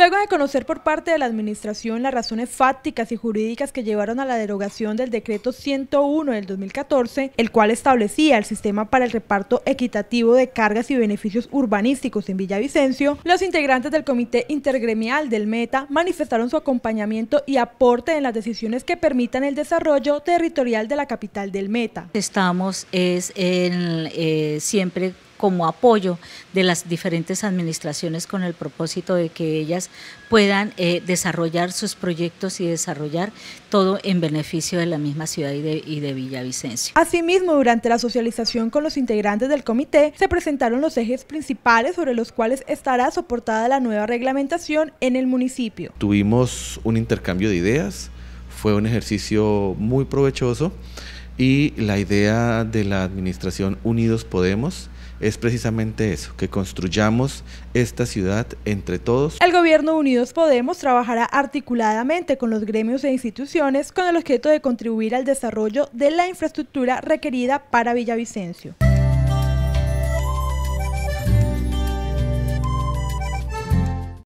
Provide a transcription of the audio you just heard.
Luego de conocer por parte de la Administración las razones fácticas y jurídicas que llevaron a la derogación del decreto 101 del 2014, el cual establecía el sistema para el reparto equitativo de cargas y beneficios urbanísticos en Villavicencio, los integrantes del Comité Intergremial del META manifestaron su acompañamiento y aporte en las decisiones que permitan el desarrollo territorial de la capital del META. Estamos es en, eh, siempre como apoyo de las diferentes administraciones con el propósito de que ellas puedan eh, desarrollar sus proyectos y desarrollar todo en beneficio de la misma ciudad y de, y de Villavicencio. Asimismo, durante la socialización con los integrantes del comité, se presentaron los ejes principales sobre los cuales estará soportada la nueva reglamentación en el municipio. Tuvimos un intercambio de ideas, fue un ejercicio muy provechoso. Y la idea de la administración Unidos Podemos es precisamente eso, que construyamos esta ciudad entre todos. El gobierno Unidos Podemos trabajará articuladamente con los gremios e instituciones con el objeto de contribuir al desarrollo de la infraestructura requerida para Villavicencio.